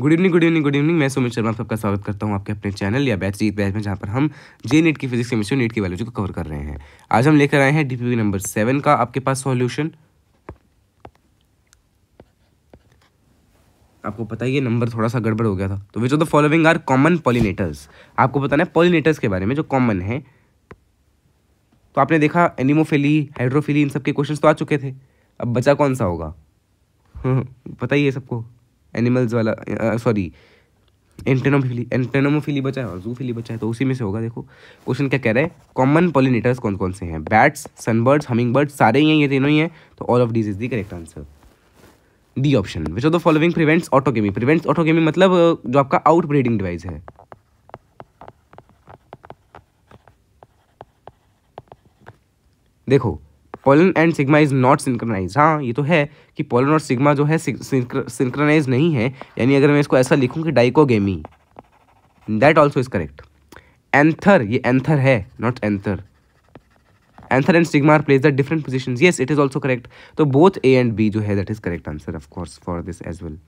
Good evening good evening good evening मैं सुमित शर्मा सबका स्वागत करता हूँ आपके अपने चैनल या बैच जीत बैच में जहाँ पर हम जे नेट की फिजिक्स केमिस्ट्री नेट की वैल्यूज को कवर कर रहे हैं आज हम लेकर आए हैं डीपीवी नंबर सेवन का आपके पास सॉल्यूशन आपको पता ही ये नंबर थोड़ा सा गड़बड़ हो गया था तो which of the following are common pollinators आपको बताना है पॉलिनेटर्स के बारे में जो कॉमन है तो आपने देखा एनिमोफिली हाइड्रोफिली इन सबके क्वेश्चन तो आ चुके थे अब बचा कौन सा होगा पता ही है सबको एनिमल्स वाला सॉरी एंटेनोमोफिली एंटेनोमोफिली बचा है और जूफिली बचा है तो उसी में से होगा देखो क्वेश्चन क्या कह रहा है कॉमन पोलिनेटर्स कौन कौन से हैं बैट्स सनबर्ड्स हमिंग बर्ड्स सारे ही हैं ये तीनों ही हैं तो all of these is the correct answer D option which of the following prevents autogamy prevents autogamy मतलब जो आपका आउट ब्रीडिंग डिवाइस है देखो pollen and stigma is not synchronised हाँ ये तो है कि पोलन और सिग्मा जो है सिंक्रनाइज नहीं है यानी अगर मैं इसको ऐसा लिखूँ कि dichogamy that also is correct anther ये एंथर है not anther anther and stigma are placed the different position yes it is also correct तो बोथ ए एंड बी जो है that is correct answer of course for this as well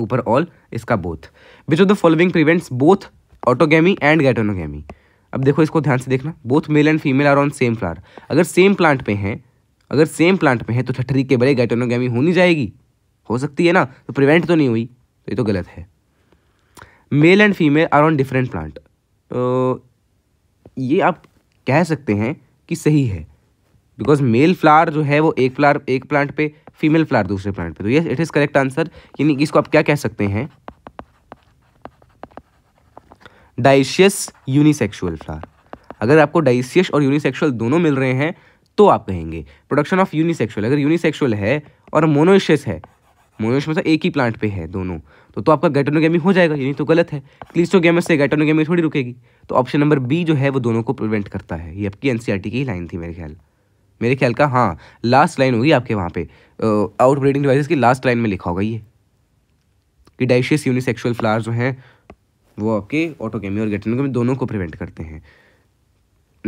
ऊपर all इसका both which of the following prevents both autogamy and geitonogamy अब देखो इसको ध्यान से देखना both male and female are on same flower अगर सेम प्लांट पे हैं अगर सेम प्लांट पे हैं तो ठठरी के बड़े गैटोनोगी होनी जाएगी हो सकती है ना तो प्रिवेंट तो नहीं हुई तो ये तो गलत है male and female are on different plant ये आप कह सकते हैं कि सही है बिकॉज मेल फ्लावर जो है वो एक फ्लावर एक प्लांट पे फीमेल फ्लावर दूसरे प्लांट पे तो ये इट इज़ करेक्ट आंसर यानी इसको आप क्या कह सकते हैं डाइशियस यूनिसेक्सुअल फ्लावर अगर आपको डाइसियस और यूनिसेक्सुअल दोनों मिल रहे हैं तो आप कहेंगे प्रोडक्शन ऑफ यूनिसेक्सुअल अगर यूनिसेक्सुअल है और मोनोइशियस है मोनोइश मतलब एक ही प्लांट पे है दोनों तो तो आपका गैटोनोगेमी हो जाएगा ये तो गलत है क्लिस्टोगेमस से गैटोनोगेमी थोड़ी रुकेगी तो ऑप्शन नंबर बी जो है वो दोनों को प्रिवेंट करता है ये आपकी एन e की ही लाइन थी मेरे ख्याल मेरे ख्याल का हाँ लास्ट लाइन होगी आपके वहाँ पे आउट डिवाइसेस की लास्ट लाइन में लिखा होगा ये कि डाइशियस यूनिसेक्सुअल फ्लावर जो हैं वो आपके ऑटोकेमी और गेटनोकेमी दोनों को प्रिवेंट करते हैं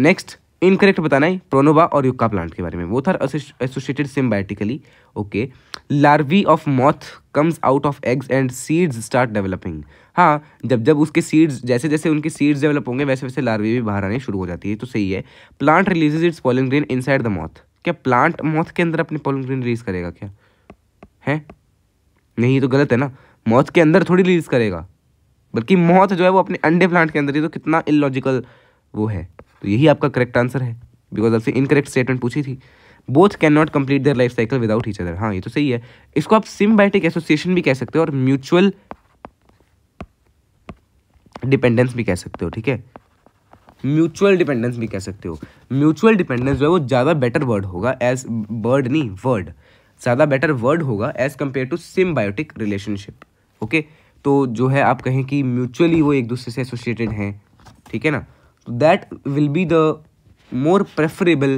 नेक्स्ट इनकरेक्ट बताना है प्रोनोवा और युक्का प्लांट के बारे में वो था associated symbiotically okay larvae of moth comes out of eggs and seeds start developing हाँ जब जब उसके सीड्स जैसे जैसे उनके सीड्स डेवलप होंगे वैसे वैसे लार्वी भी बाहर आने शुरू हो जाती है तो सही है plant releases its pollen grain inside the moth क्या प्लांट मॉथ के अंदर अपने पोलिंग ग्रीन रिलीज करेगा क्या है नहीं तो गलत है ना मौत के अंदर थोड़ी रिलीज करेगा बल्कि मौत जो है वो अपने अंडे प्लांट के अंदर ही तो कितना इलॉजिकल वो है तो यही आपका करेक्ट आंसर है बिकॉज आपसे इनकरेक्ट स्टेटमेंट पूछी थी both can not complete their life cycle without each other हाँ ये तो सही है इसको आप सिम्बायोटिक एसोसिएशन भी कह सकते हो और म्यूचुअल डिपेंडेंस भी कह सकते हो ठीक है म्यूचुअल डिपेंडेंस भी कह सकते हो म्यूचुअल डिपेंडेंस जो है वो ज़्यादा बेटर वर्ड होगा एज वर्ड नहीं वर्ड ज़्यादा बेटर वर्ड होगा as compare to symbiotic relationship okay okay? तो जो है आप कहें कि म्यूचुअली वो एक दूसरे से एसोसिएटेड हैं ठीक है ना तो that will be the more preferable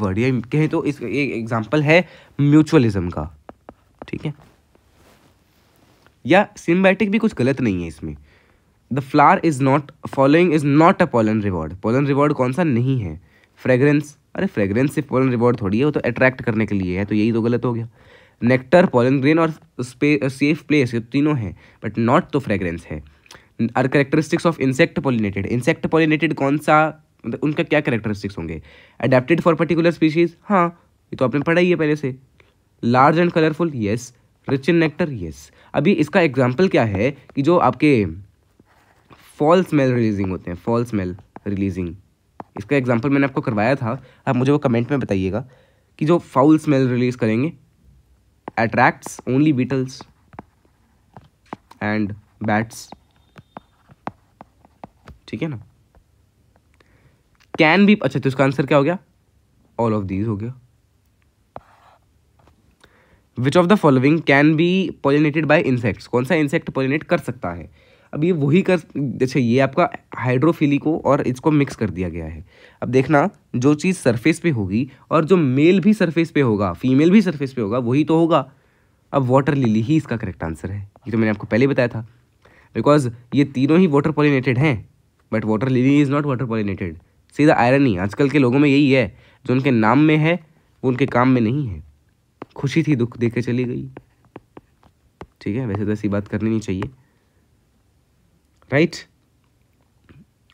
word या कहें तो इस एक एग्जाम्पल है म्यूचुअलिज्म का ठीक है या सिम्बैटिक भी कुछ गलत नहीं है इसमें the flower is not following is not a pollen reward pollen reward कौन सा नहीं है फ्रेगरेंस अरे फ्रेगरेंस से पॉलन रिवॉर्ड थोड़ी है वो तो अट्रैक्ट करने के लिए है तो यही तो गलत हो गया नेक्टर पॉलन ग्रेन और सेफ प्लेस ये तीनों हैं बट नॉट तो फ्रेगरेंस है are characteristics of insect pollinated insect pollinated कौन सा मतलब उनका क्या करेक्टरिस्टिक्स होंगे अडेप्टेड फॉर पर्टिकुलर स्पीशीज़ हाँ ये तो आपने पढ़ा ही है पहले से large and colourful yes rich in nectar yes अभी इसका एग्जाम्पल क्या है कि जो आपके फॉल स्मेल रिलीजिंग होते हैं फॉल स्मेल रिलीजिंग इसका एग्जाम्पल मैंने आपको करवाया था आप मुझे वो कमेंट में बताइएगा कि जो फाउल स्मेल रिलीज़ करेंगे attracts only beetles and bats ठीक है ना कैन भी अच्छा तो उसका आंसर क्या हो गया ऑल ऑफ दीज हो गया which of the following can be pollinated by insects कौन सा इंसेक्ट पोलिनेट कर सकता है अब ये वही कर अच्छा ये आपका को और इसको मिक्स कर दिया गया है अब देखना जो चीज़ सरफेस पे होगी और जो मेल भी सरफेस पे होगा फीमेल भी सरफेस पे होगा वही तो होगा अब वाटर लिली ही इसका करेक्ट आंसर है ये तो मैंने आपको पहले बताया था बिकॉज ये तीनों ही वाटर पॉलिनेटेड हैं but water lily is not water pollinated सीधा आयरन ही आजकल के लोगों में यही है जो उनके नाम में है वो उनके काम में नहीं है खुशी थी दुख दे चली गई ठीक है वैसे तो ऐसी बात करनी नहीं चाहिए राइट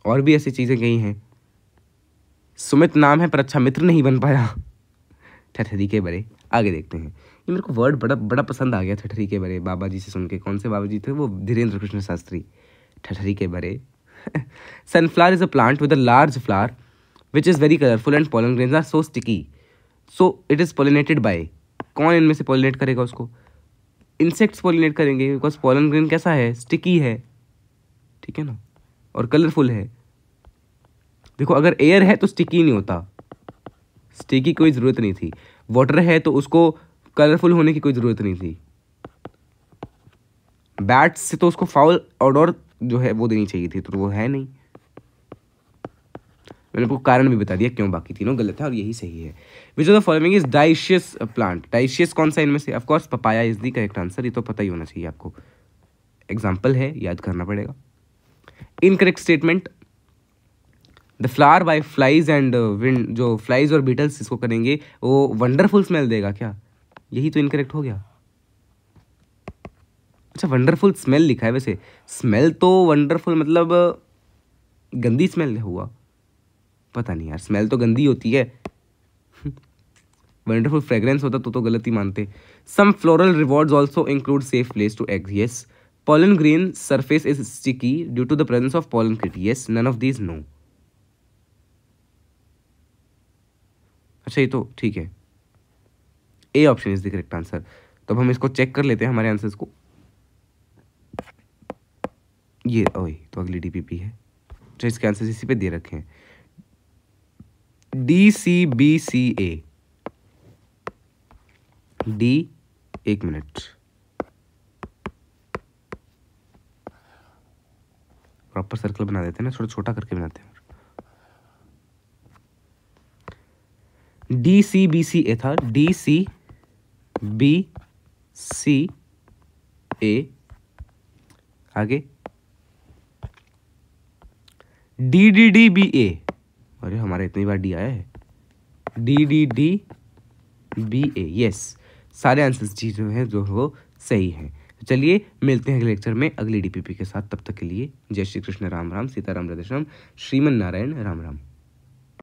और भी ऐसी चीज़ें गई हैं सुमित नाम है पर अच्छा मित्र नहीं बन पाया ठठरी के बरे आगे देखते हैं ये मेरे को वर्ड बड़ा बड़ा पसंद आ गया ठठरी के बड़े बाबा जी से सुन के कौन से बाबा जी थे वो धीरेन्द्र कृष्ण शास्त्री ठठरी के बरे sunflower is a plant with a large flower which is very colourful and pollen grain are so sticky so it is pollinated by कौन इनमें से पोलिनेट करेगा उसको इंसेक्ट्स पोलिनेट करेंगे बिकॉज पोलन ग्रेन कैसा है स्टिकी है ठीक है ना और कलरफुल है देखो अगर एयर है तो स्टिकी नहीं होता स्टिकी कोई ज़रूरत नहीं थी वाटर है तो उसको कलरफुल होने की कोई ज़रूरत नहीं थी बैट से तो उसको फाउल ऑर्डर जो है वो देनी चाहिए थी तो वो है नहीं मैंने आपको कारण भी बता दिया क्यों बाकी तीनों गलत है और यही सही है which of the following is dioecious plant dioecious कौन सा इनमें से of course papaya is the correct answer ये तो पता ही होना चाहिए आपको एग्जाम्पल है याद करना पड़ेगा incorrect statement the flower by flies and wind जो फ्लाइज और बीटल्स इसको करेंगे वो वंडरफुल स्मेल देगा क्या यही तो इनकरेक्ट हो गया अच्छा वंडरफुल स्मेल लिखा है वैसे स्मेल तो वंडरफुल मतलब uh, गंदी स्मेल हुआ पता नहीं यार स्मेल तो गंदी होती है वंडरफुल फ्रेग्रेंस होता तो तो गलत ही मानते some floral rewards also include safe place to eggs yes Pollen grain surface is sticky due to the presence of pollen kit. Yes, none of these no. अच्छा ये तो ठीक है A option is the correct answer तो अब हम इसको check कर लेते हैं हमारे आंसर्स को ये ओए तो अगली डीपीपी है अच्छा इसके आंसर इसी पे दे रखे हैं D C B C A D एक मिनट प्रॉपर सर्कल बना देते हैं ना छोटा छोटा करके बनाते हैं डी सी बी सी ए था D C B C A आगे D D D B A अरे हमारा इतनी बार डी आया है D D D B A yes सारे आंसर्स जी जो हैं जो वो सही हैं तो चलिए मिलते हैं अगले लेक्चर में अगली डीपीपी के साथ तब तक के लिए जय श्री कृष्ण राम राम सीताराम हृदय श्रीमन नारायण राम राम